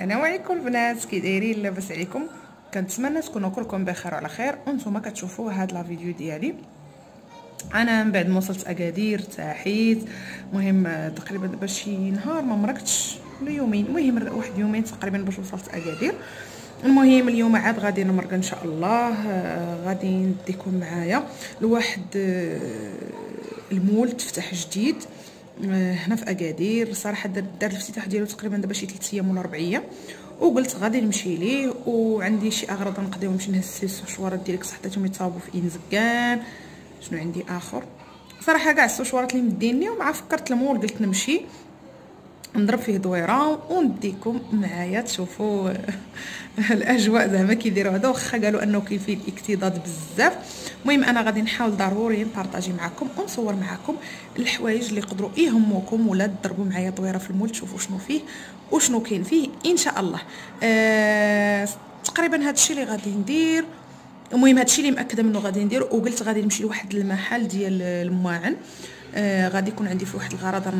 السلام عليكم البنات كي دايرين لاباس عليكم كنتمنى تكونوا كلكم بخير وعلى خير وانتم كتشوفوا هاد لا فيديو ديالي انا من بعد ما وصلت اكادير تحيت المهم تقريبا دابا شي نهار ما مرقتش ليومين المهم واحد يومين تقريبا باش وصلت اكادير المهم اليوم عاد غادي نمرق ان شاء الله آه، غادي نديكم معايا لواحد آه، المول تفتح جديد آه، هنا في اكادير صراحه دار دار الافتتاح ديالو تقريبا دابا شي 3 ايام ولا 4 ايام وقلت غادي نمشي ليه وعندي شي اغراض نقضي باش نهز السوشوارات ديالك صحتهم يتصاوبوا في انزكان شنو عندي اخر صراحه كاع السوشوارات اللي مديني ومع فكرت المول قلت نمشي نضرب فيه دويره ونديكم معايا تشوفوا الاجواء زعما كيديروا هذا واخا قالوا انه كاين فيه الاكتضاد بزاف المهم انا غادي نحاول ضروري نبارطاجي معكم ونصور معكم الحوايج اللي يقدروا يهموكم ولا تضربوا معايا دويره في المول تشوفوا شنو فيه وشنو كاين فيه ان شاء الله آه تقريبا هذا الشيء اللي غادي ندير المهم هذا الشيء اللي مأكده منه غادي ندير وقلت غادي نمشي لواحد المحل ديال الماعن آه آه غادي يكون عندي في واحد الغرض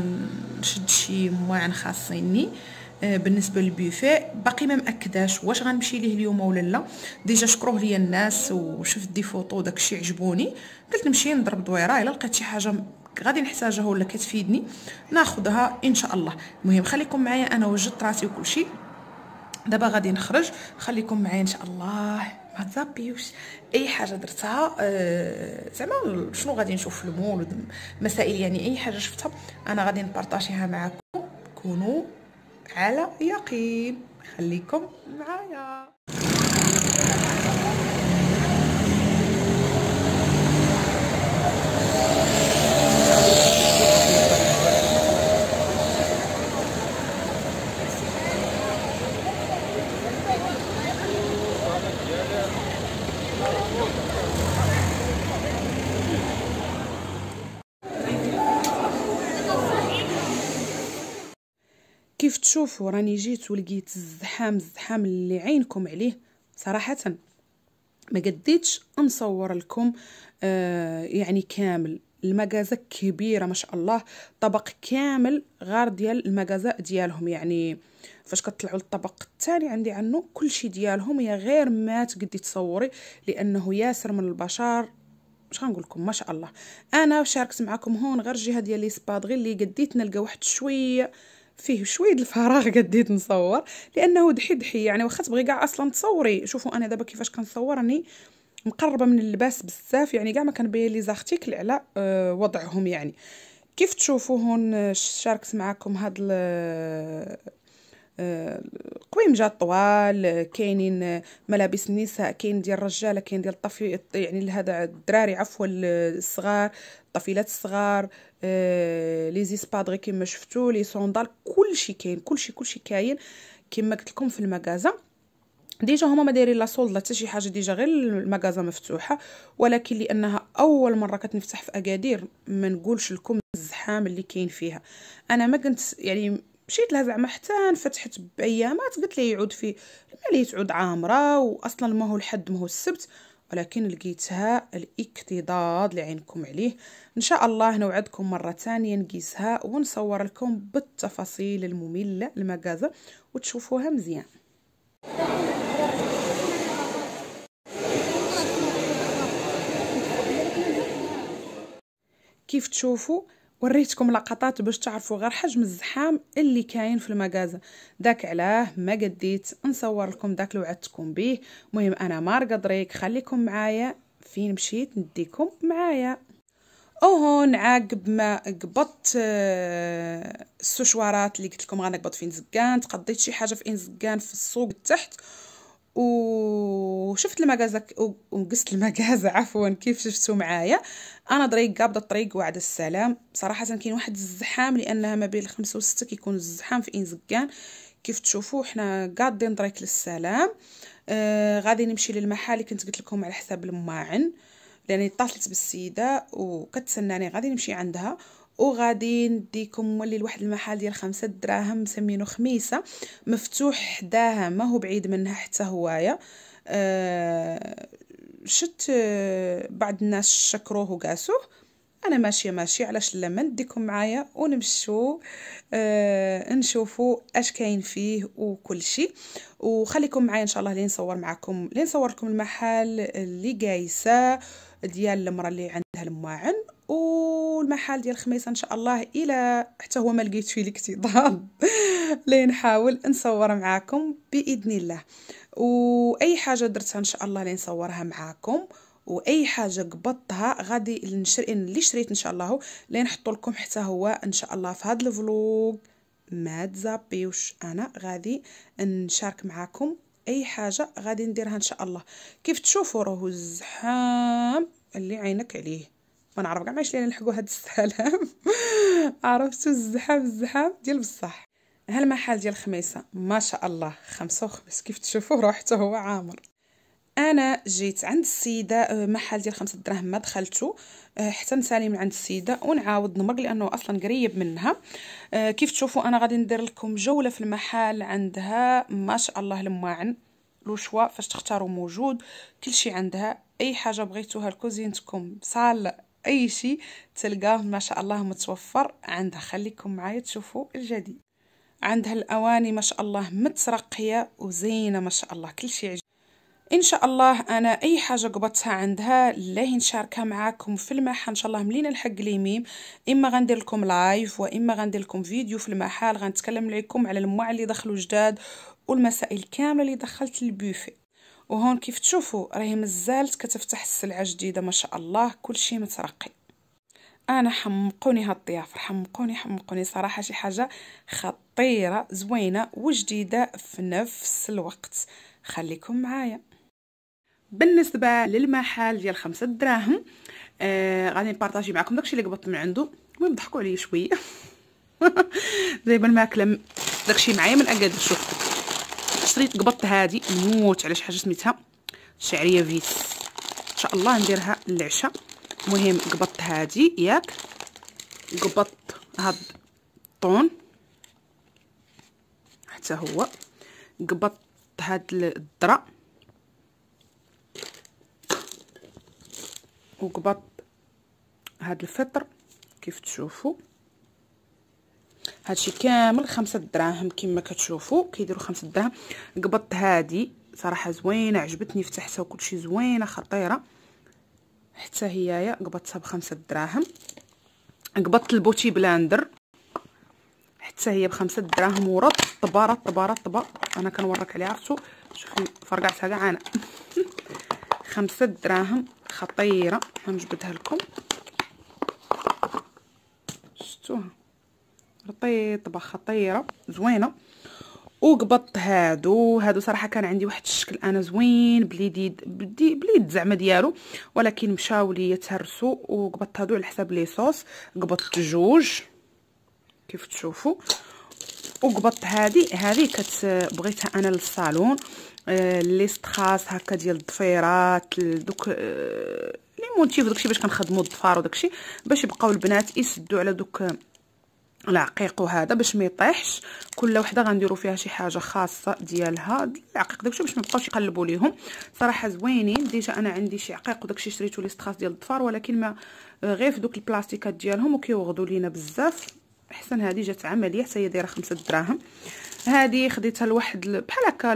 نشد شي مواعن خاصيني آه بالنسبه للبوفيه باقي ما مأكداش واش غنمشي ليه اليوم ولا لا ديجا شكروه ليا الناس وشفت دي فوطو داكشي عجبوني قلت نمشي نضرب دويره الا لقيت شي حاجه غادي نحتاجها ولا كتفيدني ناخذها ان شاء الله المهم خليكم معايا انا وجدت راسي وكلشي دابا غادي نخرج خليكم معايا ان شاء الله ما واش اي حاجه درتها أه زعما شنو غادي نشوف في المول مسائل يعني اي حاجه شفتها انا غادي نبارطاجيها معكم كونوا على يقين خليكم معايا كيف تشوفوا راني جيت ولقيت الزحام الزحام اللي عينكم عليه صراحه ما قديتش نصور لكم آه يعني كامل المغازه كبيره ما شاء الله طبق كامل غار ديال المغازه ديالهم يعني فاش كطلعوا للطبق الثاني عندي عنه كل شيء ديالهم يا غير ما تقدي تصوري لانه ياسر من البشر مش غنقول لكم ما شاء الله انا شاركت معكم هون غير الجهه ديال لي سباد غير اللي قديت نلقى واحد شويه فيه شويه الفراغ قديت نصور لانه دحي دحي يعني واخا تبغي كاع اصلا تصوري شوفوا انا دابا كيفاش كنصور راني مقربه من اللباس بزاف يعني كاع ما كنبين لي زارتيكل على أه وضعهم يعني كيف تشوفوا هون شاركت معكم هاد قويمجات طوال كاينين ملابس النساء كاين ديال الرجاله كاين ديال الطفي يعني لهذا الدراري عفوا الصغار الطفيلات الصغار آه، لي زيسبادري كما شفتوا لي صوندال كلشي كاين كلشي كلشي كاين كما قلت لكم في المغازا ديجا هما ما دايرين لا سولد لا حتى شي حاجه ديجا غير المغازا مفتوحه ولكن لانها اول مره كتنفتح في اكادير ما نقولش لكم الزحام اللي كاين فيها انا ما كنت يعني مشيت لها زعما حتى فتحت بايامات قلت ليه يعود في الماليه تعود عامره واصلا ما هو الحد ما هو السبت ولكن لقيتها الاكتضاد لعينكم عليه ان شاء الله نوعدكم مره ثانيه نقيسها ونصور لكم بالتفاصيل الممله المكازه وتشوفوها مزيان كيف تشوفوا وريتكم لقطات باش تعرفوا غير حجم الزحام اللي كاين في المغازة داك علاه ما قديت نصور لكم داك اللي وعدتكم به مهم انا ما دريك خليكم معايا فين مشيت نديكم معايا وهون عاقب ما قبضت آه، السوشوارات اللي قلت لكم غنقبض في نزكان تقضيت شي حاجه في انزكان في السوق تحت وشفت المجازة ومقست المجازة عفوا كيف شفتو معايا انا طريق قابضة الطريق وعد السلام صراحة كاين واحد الزحام لانها ما بين الخمسة وستة كيكون الزحام في انزكان كيف تشوفوا حنا قاضين طريق للسلام آه غادي نمشي للمحل اللي كنت قلت لكم على حساب الماعن لاني اتصلت بالسيده وكتسناني غادي نمشي عندها وغادي نديكم مولي لواحد المحل ديال خمسة دراهم مسمينو خميسه مفتوح حداها ما هو بعيد منها حتى هوايا أه شت آه، بعض الناس شكروه وقاسوه انا ماشيه ماشية علاش لا ما نديكم معايا ونمشو آه نشوفو اش كاين فيه وكل شيء وخليكم معايا ان شاء الله لين نصور معكم لين نصور لكم المحل اللي قايسه ديال المراه اللي عندها الماعن و اول محل ديال الخميسه ان شاء الله الى حتى هو ما لقيت فيه الاكتظام لنحاول نصور معاكم باذن الله واي حاجه درتها ان شاء الله لنصورها معاكم واي حاجه قبضتها غادي نشر اللي شريت ان شاء الله لنحطوا لكم حتى هو ان شاء الله في هذا الفلوق ما تزابيوش انا غادي نشارك معاكم اي حاجه غادي نديرها ان شاء الله كيف تشوفوا راهو الزحام اللي عينك عليه ما نعرف كاع علاش لينا نلحقوا هاد السلام عرفتوا الزحام الزحام ديال بصح ها المحل ديال الخميسه ما شاء الله خمسة وخمس كيف تشوفوا راه حتى هو عامر انا جيت عند السيده آه، محل ديال خمسة دراهم ما دخلتو آه، حتى نسالي من عند السيده ونعاود نمر لانه اصلا قريب منها آه، كيف تشوفوا انا غادي ندير لكم جوله في المحل عندها ما شاء الله الماعن لو شوا فاش تختاروا موجود كلشي عندها اي حاجه بغيتوها الكوزينتكم صال اي شيء تلقاه ما شاء الله متوفر عندها خليكم معايا تشوفوا الجديد عندها الاواني ما شاء الله مترقيه وزينه ما شاء الله كل شيء ان شاء الله انا اي حاجه قبضتها عندها الله نشاركها معاكم في المحا ان شاء الله ملينا الحق ليميم اما غندير لكم لايف واما غندير لكم فيديو في المحل غنتكلم لكم على المواع اللي دخلوا جداد والمسائل كامله اللي دخلت البوفيه وهون كيف تشوفوا راهي مازالت كتفتح السلعه جديده ما شاء الله كلشي مترقي انا حمقوني هاد الضيافر حمقوني حمقوني صراحه شي حاجه خطيره زوينه وجديده في نفس الوقت خليكم معايا بالنسبه للمحل ديال خمسة دراهم آه غادي نبارطاجي معكم داكشي اللي قبضت من عنده المهم ضحكوا عليا شويه دابا الماكله داكشي معايا من اكادير شوف شريت قبضت هادي نموت على شي حاجه سميتها شعريه فيس ان شاء الله نديرها للعشاء مهم قبضت هادي ياك قبضت هاد الطون حتى هو قبضت هاد الذره وقبط هاد الفطر كيف تشوفوا هادشي كامل خمسة دراهم كما كتشوفوا كيديروا خمسة دراهم قبضت هادي صراحه زوينه عجبتني فتحتها وكلشي زوينه خطيره حتى هيايا قبضتها بخمسة دراهم قبضت البوتي بلاندر حتى هي بخمسة دراهم ورطبه رطبه رطبه انا كنوريك عليها عرفتو شوفي فرقعتها كاع انا خمسة دراهم خطيره غنجبدها لكم شتوها رطيطبه خطيره زوينه وقبضت هادو هادو صراحه كان عندي واحد الشكل انا زوين بليديد بدي بليد زعما ديالو ولكن مشاو لي يتهرسوا وقبضت هادو على حساب لي صوص قبضت جوج كيف تشوفوا وقبضت هذه هذه كت بغيتها انا للصالون آه، لي ستراس هكا ديال الضفيرات دوك آه، لي مونتيف داكشي باش كنخدموا الضفار وداكشي باش يبقاو البنات يسدوا على دوك العقيق وهذا باش ما يطيحش كل وحده غنديروا فيها شي حاجه خاصه ديالها العقيق داكشي باش ما نبقاوش نقلبوا ليهم صراحه زوينين ديجا انا عندي شي عقيق وداكشي شريتو لي ستراس ديال الظفار ولكن ما غير في دوك البلاستيكات ديالهم وكيوغدوا لينا بزاف احسن هذه جات عمليه حتى هي دايره 5 دراهم هذه خديتها لواحد بحال هكا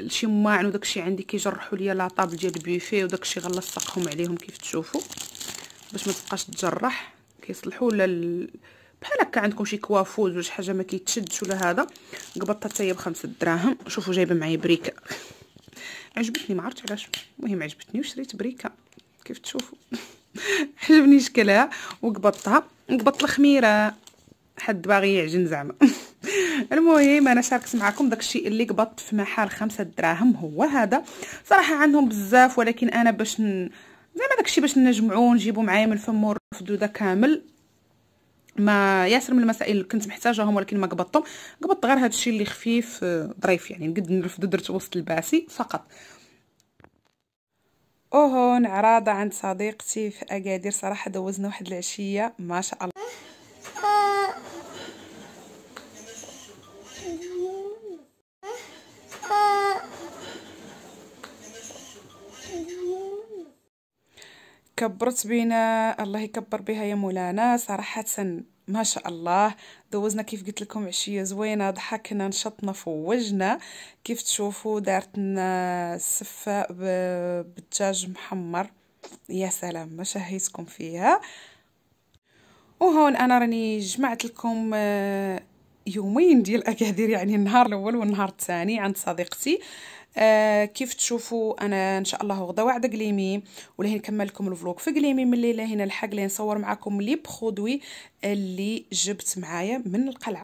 لشي ماعن وداكشي عندي كيجرحوا ليا لاطابل ديال البوفيه وداكشي غنلصقهم عليهم كيف تشوفوا باش ما تبقاش تجرح كيصلحوا لل بحال هكا عندكم شي كوافوز ولا شي حاجه ما كيتشدش ولا هذا قبطه حتى هي ب دراهم شوفوا جايبه معايا بريكه عجبتني ما عرفتش علاش المهم عجبتني وشريت بريكه كيف تشوفوا عجبني شكلها وقبطتها قبطت الخميره حد باغي يعجن زعما المهم انا شاركت معكم داكشي اللي قبطت في محل خمسة دراهم هو هذا صراحه عندهم بزاف ولكن انا باش ن... زعما داكشي باش نجمعوه نجيبو معايا من الفم ونرفدو كامل ما ياسر من المسائل اللي كنت محتاجاهم ولكن ما قبضتهم قبضت غير هادشي اللي خفيف آه، ظريف يعني نقد نرفدو درت وسط الباسي فقط اوهو عراضة عند صديقتي في أكادير صراحة دوزنا واحد العشية ما شاء الله آه، كبرت بينا الله يكبر بها يا مولانا صراحة ما شاء الله دوزنا كيف قلت لكم عشيه زوينه ضحكنا نشطنا فوجنا كيف تشوفوا دارتنا لنا السفه بالدجاج محمر يا سلام ما شهيتكم فيها وهون انا راني جمعت لكم آه، يومين ديال اكادير يعني النهار الاول والنهار الثاني عند صديقتي آه كيف تشوفوا انا ان شاء الله غدا وعد قليمي ولا نكمل لكم الفلوق في قليمي من الليله هنا الحق لي نصور معكم لي برودوي اللي جبت معايا من القلعه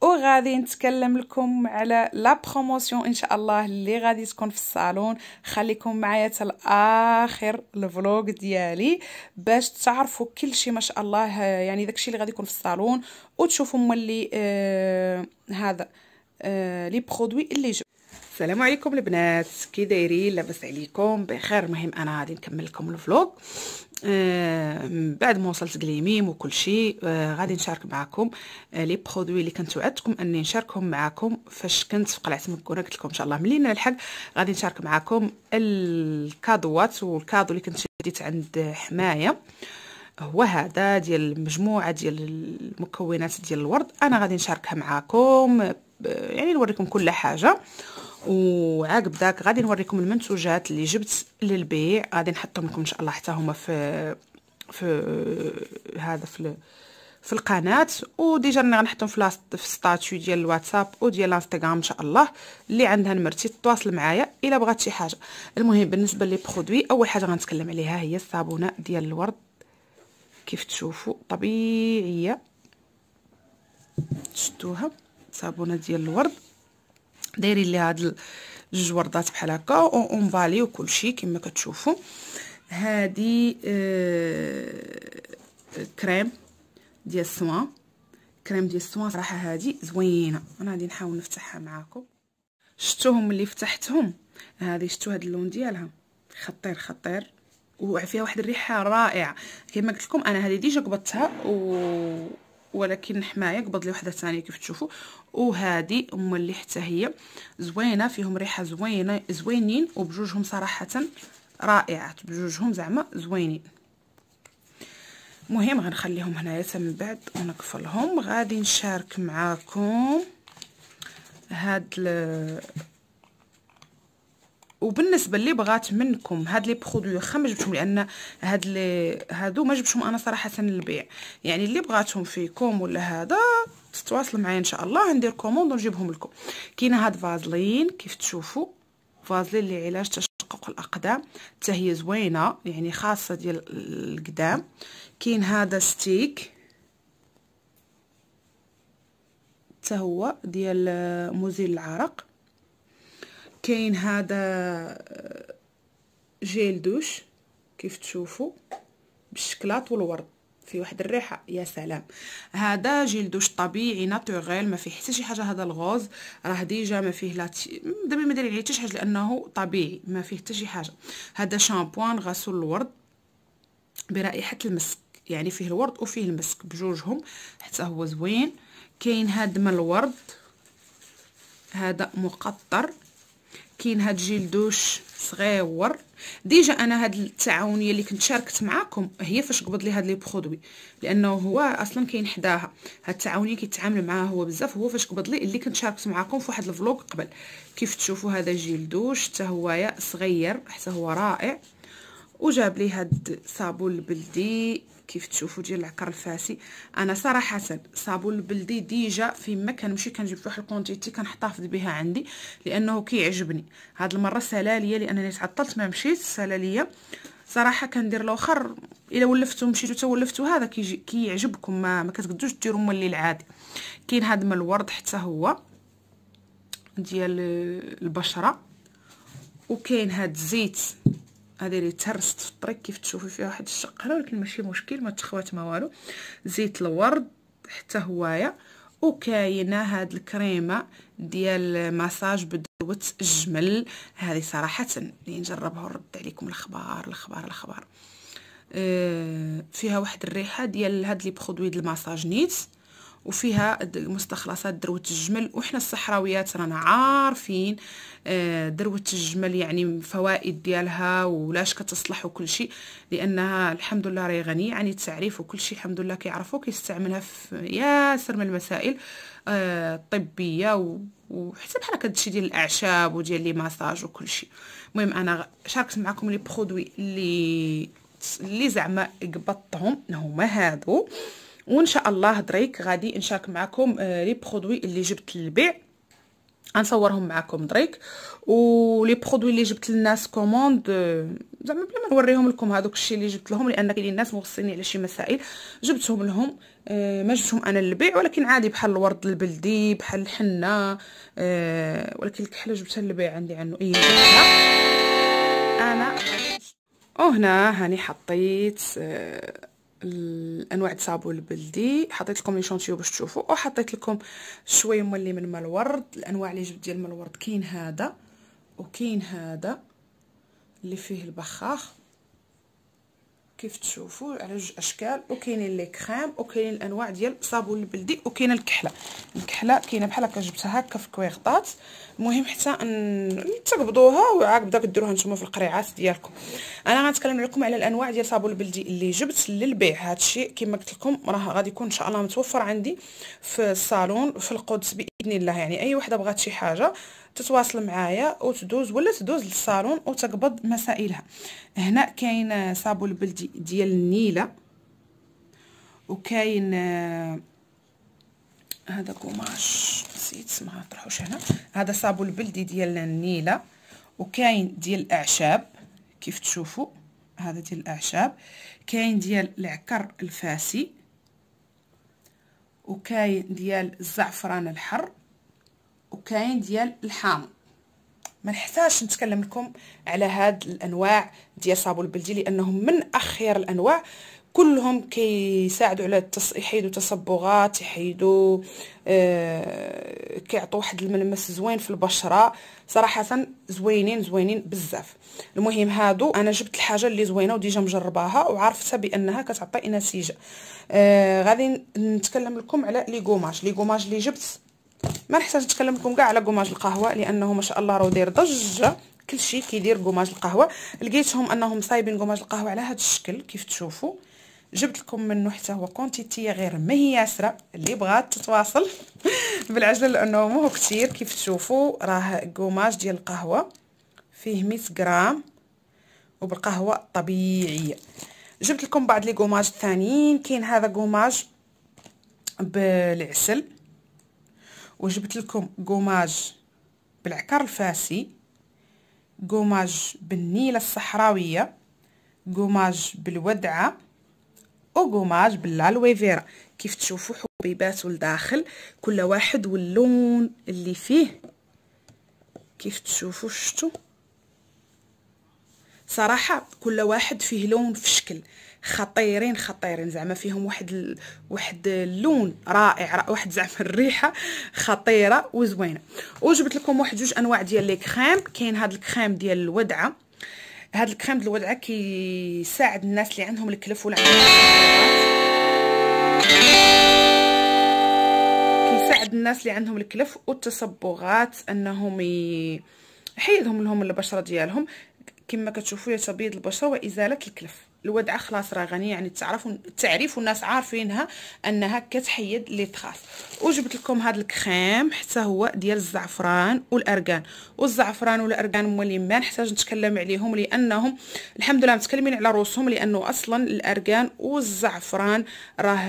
وغادي نتكلم لكم على لا بروموسيون ان شاء الله اللي غادي تكون في الصالون خليكم معايا حتى الاخر الفلوغ ديالي باش تعرفوا كل شيء ما شاء الله يعني داكشي اللي غادي يكون في الصالون وتشوفوا ملي آه هذا آه لي برودوي اللي جو السلام عليكم البنات كي دايرين لاباس عليكم بخير مهم انا غادي نكمل لكم الفلوق آه بعد ما وصلت كليميم وكل شيء آه غادي نشارك معكم آه لي برودوي اللي كنت وعدتكم اني نشاركهم معكم فاش كنت في قلعه مكونه قلت لكم ان شاء الله ملي نلحق غادي نشارك معكم الكادوات والكادو اللي كنت شديت عند حمايه هو هذا ديال مجموعه ديال المكونات ديال الورد انا غادي نشاركها معكم يعني نوريكم كل حاجه وعاقب داك غادي نوريكم المنتوجات اللي جبت للبيع غادي نحطهم لكم ان شاء الله حتى هما في في هذا في في القناه وديجا راني غنحطهم في في ستاتيو ديال الواتساب وديال الانستغرام ان شاء الله اللي عندها نمرتي تواصل معايا الا بغات شي حاجه المهم بالنسبه لي برودوي اول حاجه غنتكلم عليها هي الصابونه ديال الورد كيف تشوفوا طبيعيه شفتوها صابونه ديال الورد دايرين ليها هاد جوج وردات بحال هكا اونفاليو كلشي كما كتشوفوا هادي آه كريم ديال السوان كريم ديال السوان صراحه هادي زوينه انا غادي نحاول نفتحها معاكم شفتوهم اللي فتحتهم هذه شفتوا هاد اللون ديالها خطير خطير وفيها واحد الريحه رائعه كما قلت لكم انا هذه ديجا قبضتها و ولكن حمايه قبض لي وحده ثانيه كيف تشوفوا وهذه ام اللي حتى هي زوينه فيهم ريحه زوينه زوينين وبجوجهم صراحه رائعات بجوجهم زعما زوينين مهم غنخليهم هنايا من بعد ونقفلهم غادي نشارك معاكم هاد وبالنسبه اللي بغات منكم هاد لي برودوي واخا ما جبتهم لان هاد لي هادو ما جبتهم انا صراحه للبيع يعني اللي بغاتهم فيكم ولا هذا تتواصلوا معايا ان شاء الله ندير كوموند ونجيبهم لكم كاينه هاد فازلين كيف تشوفوا فازلين اللي علاج تشقق الاقدام حتى هي زوينه يعني خاصه ديال القدام كاين هذا ستيك حتى هو ديال مزيل العرق كاين هذا آه، جيل دوش كيف تشوفوا بالشكلاط والورد فيه واحد الريحه يا سلام هذا جيل دوش طبيعي ناتوريل ما فيه حتى شي حاجه هذا الغوز راه ديجا ما فيه لا دابا ما داير عليه حتى شي حاجه لانه طبيعي ما فيه حتى شي حاجه هذا شامبوان غسول الورد برائحه المسك يعني فيه الورد وفيه المسك بجوجهم حتى هو زوين كاين هاد من الورد هذا مقطر كاين هاد جيل دوش صغيور ديجا انا هاد التعاونيه اللي كنت شاركت معاكم هي فاش قبض لي هاد لي برودوي لانه هو اصلا كاين حداها هاد التعاونيه كيتعامل معاها هو بزاف هو فاش قبض لي اللي كنت شاركت معاكم في واحد الفلوق قبل كيف تشوفوا هذا جيل دوش حتى هو صغير حتى هو رائع وجاب لي هاد الصابون البلدي كيف تشوفوا ديال العكر الفاسي انا صراحه صابون البلدي ديجا فيما ما كنمشي كنجيب فواحد الكونتيتي كنحتفظ بها عندي لانه كيعجبني هاد المره سلاليه لانني تعطلت ما مشيت ليا صراحه كندير الاخر الا ولفتو مشيتو حتى ولفتو هذا كيجي كيعجبكم ما, ما كتقدوش ديروا مولي العادي كاين هاد من الورد حتى هو ديال البشره وكاين هاد الزيت هذه اللي تهرست في الطريق كيف تشوفي فيها واحد الشقره ولكن ماشي مشكل ما تخوات ما والو زيت الورد حتى هوايا وكاينه هاد الكريمه ديال مساج بدوه الجمل هذه صراحه اللي يعني نجربها ونرد عليكم الاخبار الاخبار الاخبار أه فيها واحد الريحه ديال هاد لي برودوي ديال المساج نيت وفيها المستخلصات دروة الجمل وإحنا الصحراويات رانا عارفين آه، دروة الجمل يعني فوائد ديالها ولاش كتصلح وكل شيء لأنها الحمد لله راهي غنية عن يعني التعريف وكل شيء الحمد لله كيعرفوا كيستعملها في ياسر من المسائل الطبية آه، وحتى بحال هكا داكشي ديال الاعشاب وديال لي ماساج وكل شيء المهم انا شاركت معكم لي برودوي اللي اللي زعما قبضتهم هما هادو وان شاء الله دريك غادي نشارك معكم آه، لي برودوي اللي جبت للبيع غنصورهم معكم دريك ولي برودوي اللي جبت للناس كوموند آه، زعما بلا ما نوريهم لكم هذوك الشيء اللي جبت لهم لان كاين الناس موصيني على شي مسائل جبتهم لهم آه، ما جبتهم انا للبيع ولكن عادي بحال الورد البلدي بحال الحنه ولكن الكحله جبتها للبيع عندي عنه اي انا وهنا هاني حطيت الانواع د الصابون البلدي حطيت لكم لي شونتيو باش تشوفوا وحطيت لكم شويه مولي من مال الورد الانواع اللي جبت ديال مال الورد كاين هذا وكاين هذا اللي فيه البخاخ كيف تشوفوا على جوج اشكال وكاينين لي كريم وكاينين الانواع ديال الصابون البلدي وكاينه الكحله الكحله كاينه بحال هكا جبتها هكا في كويغطات مهم حتى تقبضوها وعاد بدا كديروها نتوما في القريعات ديالكم انا غنتكلم لكم على الانواع ديال صابون البلدي اللي جبت للبيع الشيء كما قلت لكم راه غادي يكون ان شاء الله متوفر عندي في الصالون في القدس باذن الله يعني اي وحده بغات شي حاجه تتواصل معايا وتدوز ولا تدوز للصالون وتقبض مسائلها هنا كاين صابون البلدي ديال النيله وكاين آه، هذا قماش نسيت ما طرحوش هنا هذا صابون البلدي ديال النيله وكاين ديال الاعشاب كيف تشوفوا هذا ديال الاعشاب كاين ديال العكر الفاسي وكاين ديال الزعفران الحر وكاين ديال الحامض ما نحتاجش نتكلم لكم على هاد الانواع ديال صابون البلدي لانهم من اخير الانواع كلهم كيساعدوا على التص... يحيدوا تصبغات يحيدوا آه... كيعطوا واحد الملمس زوين في البشره صراحه زوينين زوينين بزاف المهم هادو انا جبت الحاجه اللي زوينه وديجا مجرباها وعرفتها بانها كتعطي نتيجه آه... غادي نتكلم لكم على لي غوماج لي غوماج اللي جبت ما نحتاج نتكلم لكم كاع على غوماج القهوه لانه ما شاء الله راه داير ضجه كلشي كيدير غوماج القهوه لقيتهم انهم صايبين غوماج القهوه على هذا الشكل كيف تشوفوا جبت لكم منه حتى هو كونتيتي غير ما هي ياسره اللي بغات تتواصل بالعجله لانه مو كثير كيف تشوفوا راه قماج ديال القهوه فيه 100 غرام وبالقهوه الطبيعيه جبت لكم بعض لي قماج الثانيين كاين هذا قماج بالعسل وجبت لكم قماج بالعكر الفاسي قماج بالنيله الصحراويه قماج بالودعه اوغوماج بالالوي فيرا كيف تشوفوا حبيبات لداخل كل واحد واللون اللي فيه كيف تشوفوا شتو صراحه كل واحد فيه لون في شكل خطيرين خطيرين زعما فيهم واحد ال... واحد اللون رائع واحد زعما الريحه خطيره وزوينه وجبت لكم واحد جوج انواع ديال لي كريم كاين هاد الكريم ديال الودعه هاد الكريم د الودعه كيساعد الناس اللي عندهم الكلف ولا عندهم كيساعد الناس اللي عندهم الكلف والتصبغات انهم يحيدهم لهم البشره ديالهم كما كتشوفوا تبيض البشره وازاله الكلف الودعه خلاص راه غني يعني تعرفوا التعريف والناس عارفينها انها كتحيد لي تخاس وجبت لكم هذا الكريم حتى هو ديال الزعفران والارغان والزعفران والارغان هما اللي ما نحتاج نتكلم عليهم لانهم الحمد لله متكلمين على روسهم لانه اصلا الارغان والزعفران راه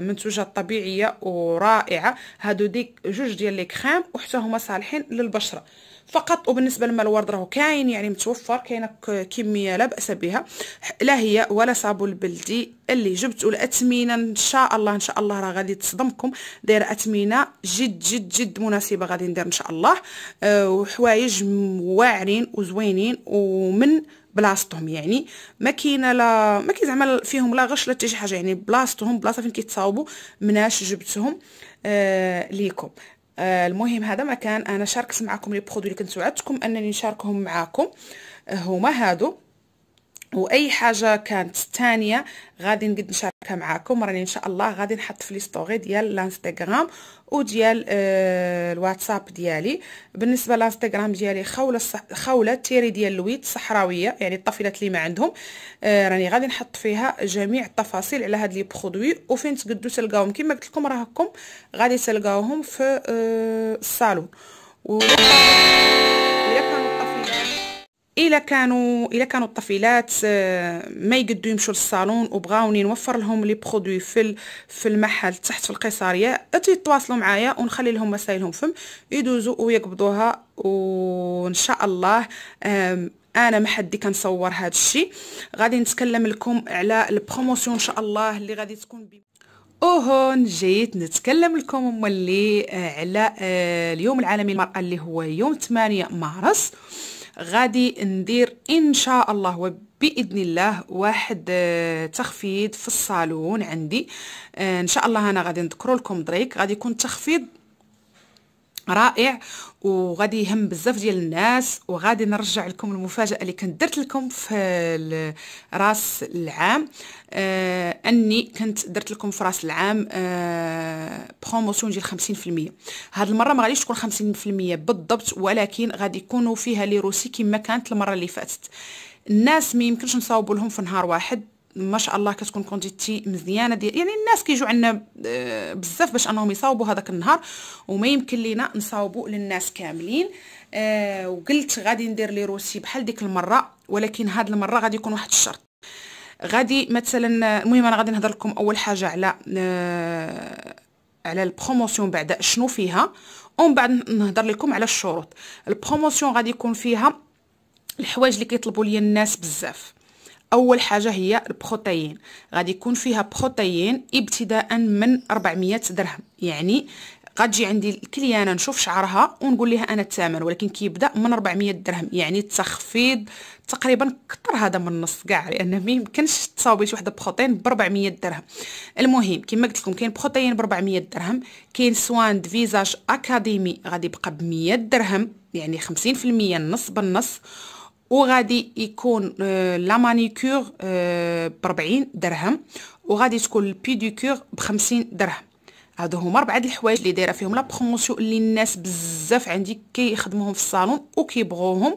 منتوجات طبيعيه ورائعه هادو ديك جوج ديال لي كريم وحتى هما صالحين للبشره فقط وبالنسبه للماء الورد راهو كاين يعني متوفر كاينه كميه لا باس بها لا هي ولا صابون البلدي اللي جبت الاثمنه ان شاء الله ان شاء الله راه غادي تصدمكم دايره اثمنه جد جد جد مناسبه غادي ندير ان شاء الله آه، وحوايج واعرين وزوينين ومن بلاصتهم يعني ما كاينه لا ما كاين زعما فيهم لا غش لا حتى شي حاجه يعني بلاصتهم بلاصه فين كيتصاوبوا مناش جبتهم آه ليكم آه المهم هذا ما كان انا شاركت معكم لي برودوي اللي كنت وعدتكم انني نشاركهم معاكم آه، هما هادو واي حاجه كانت ثانيه غادي نقد نشاركها معكم راني ان شاء الله غادي نحط في ليستوري ديال الانستغرام وديال آه، الواتساب ديالي بالنسبه للانستغرام ديالي خوله الصح... خوله تيري ديال الويت الصحراويه يعني الطفيلات اللي ما عندهم آه، راني غادي نحط فيها جميع التفاصيل على هاد لي برودوي وفين تقدو تلقاوهم كما قلت لكم راهكم غادي تلقاوهم في آه، الصالون و... الا كانوا الا كانوا الطفيلات آه، ما يقدوا يمشوا للصالون وبغاوني نوفر لهم لي برودوي في في المحل تحت في القيصريه تيتواصلوا معايا ونخلي لهم مسائلهم فم يدوزوا ويقبضوها وان شاء الله انا ما حد كنصور هذا الشيء غادي نتكلم لكم على البروموسيون ان شاء الله اللي غادي تكون بي وهون جيت نتكلم لكم اللي آه، على آه، اليوم العالمي للمرأة اللي هو يوم 8 مارس غادي ندير ان شاء الله وباذن الله واحد آه، تخفيض في الصالون عندي آه، ان شاء الله انا غادي نذكر لكم دريك غادي يكون تخفيض رائع وغادي يهم بزاف ديال الناس وغادي نرجع لكم المفاجاه اللي كنت درت لكم في راس العام آه اني كنت درت لكم في راس العام آه بروموسيون ديال 50% هاد المره ما غاديش تكون 50% بالضبط ولكن غادي يكونوا فيها لي روسي كما كانت المره اللي فاتت الناس ما يمكنش نصاوبوا لهم في نهار واحد ما شاء الله كتكون كونديتي مزيانه ديال يعني الناس كيجوا عندنا آه، بزاف باش انهم يصاوبوا هذاك النهار وما يمكن لينا نصاوبوا للناس كاملين آه وقلت غادي ندير لي روسي بحال ديك المره ولكن هاد المره غادي يكون واحد الشرط غادي مثلا المهم انا غادي نهضر لكم اول حاجه على آه على البروموسيون بعد شنو فيها ومن بعد نهضر لكم على الشروط البروموسيون غادي يكون فيها الحوايج اللي كيطلبوا ليا الناس بزاف اول حاجه هي البروتين غادي يكون فيها بروتين ابتداء من 400 درهم يعني غتجي عندي الكليانه نشوف شعرها ونقول لها انا الثمن ولكن كيبدا من 400 درهم يعني تخفيض تقريبا كثر هذا من النص كاع لان ما يمكنش تصاوبي شي وحده بروتين ب 400 درهم المهم كما قلت لكم كاين بروتين ب 400 درهم كاين سوان فيزاج اكاديمي غادي يبقى ب 100 درهم يعني 50% نص بالنص وغادي يكون آه، لا مانيكور آه، ب 40 درهم وغادي تكون البيديكور ب 50 درهم هادو هما ربعه د الحوايج اللي دايره فيهم لا بروموسيون اللي الناس بزاف عندي كيخدموهم في الصالون وكيبغوهم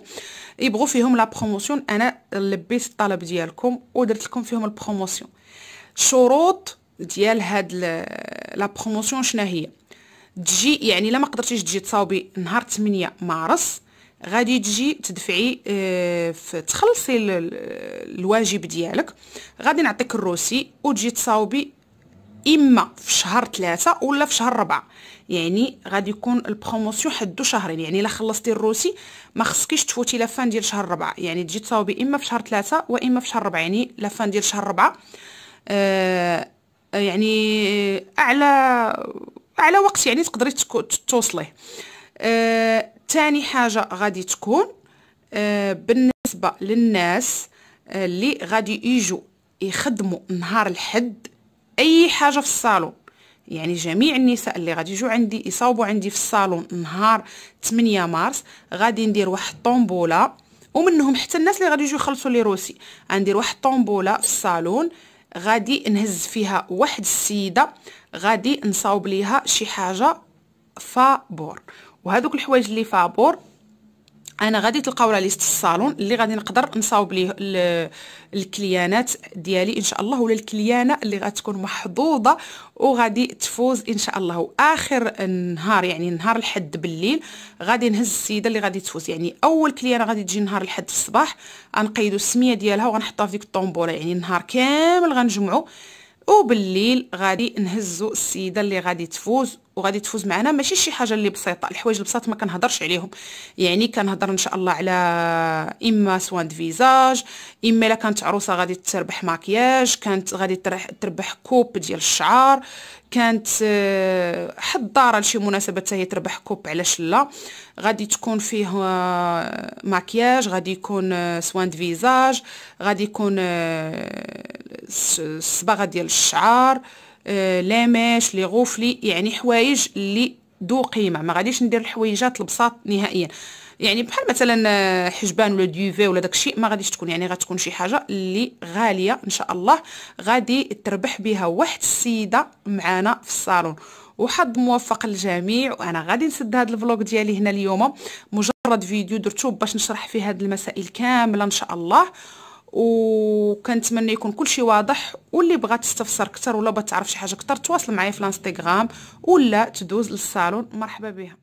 يبغوا فيهم لا بروموسيون انا لبيت الطلب ديالكم ودرت لكم فيهم البروموسيون شروط ديال هاد لا بروموسيون شنو هي تجي يعني الا ما قدرتيش تجي تصاوبي نهار 8 مارس غادي تجي تدفعي آه، في تخلصي الواجب ديالك غادي نعطيك الروسي وتجي تصاوبي اما في شهر ثلاثة ولا في شهر ربعة يعني غادي يكون البروموسيون حدو شهرين يعني الا خلصتي الروسي ما خصكيش تفوتي لافان ديال شهر ربعة يعني تجي تصاوبي اما في شهر ثلاثة واما في شهر ربعة يعني لافان ديال شهر ربعة آه, آه، يعني آه، اعلى على وقت يعني تقدري توصليه آه، تاني حاجة غادي تكون آه، بالنسبة للناس آه، اللي غادي يجوا يخدموا نهار الحد اي حاجه في الصالون يعني جميع النساء اللي غادي يجوا عندي يصاوبوا عندي في الصالون نهار 8 مارس غادي ندير واحد الطومبوله ومنهم حتى الناس اللي غادي يجوا يخلصوا لي روسي غندير واحد الطومبوله في الصالون غادي نهز فيها واحد السيده غادي نصاوب ليها شي حاجه فابور وهذوك الحوايج اللي فابور انا غادي تلقاو لا ليست الصالون اللي غادي نقدر نصاوب ليه الكليانات ديالي ان شاء الله ولا الكليانه اللي غتكون محظوظه وغادي تفوز ان شاء الله اخر النهار يعني نهار الحد بالليل غادي نهز السيده اللي غادي تفوز يعني اول كليانه غادي تجي نهار الحد في الصباح غنقيدو السميه ديالها وغنحطها في ديك الطومبوله يعني النهار كامل غنجمعو وبالليل غادي نهزو السيده اللي غادي تفوز وغادي تفوز معنا ماشي شي حاجه اللي بسيطه الحوايج البساط ما كنهضرش عليهم يعني كنهضر ان شاء الله على اما سوان د فيزاج اما الا كانت عروسه غادي تربح ماكياج كانت غادي تربح كوب ديال الشعر كانت آه، حضاره لشي مناسبه هي تربح كوب على شله غادي تكون فيه آه، ماكياج غادي يكون آه، سوان د فيزاج غادي يكون الصباغه ديال الشعر آه، لاماش لي غوفلي يعني حوايج اللي ذو قيمه ما غاديش ندير الحويجات البساط نهائيا يعني بحال مثلا آه، حجبان ولا ديوفي ولا داكشي ما غاديش تكون يعني غتكون شي حاجه اللي غاليه ان شاء الله غادي تربح بها واحد السيده معانا في الصالون وحظ موفق للجميع وانا غادي نسد هذا الفلوق ديالي هنا اليوم مجرد فيديو درتو باش نشرح فيه هاد المسائل كامله ان شاء الله وكنتمنى يكون كلشي واضح واللي بغات تستفسر اكثر ولا بغات تعرف شي حاجه اكثر تواصل معايا في الانستغرام ولا تدوز للصالون مرحبا بها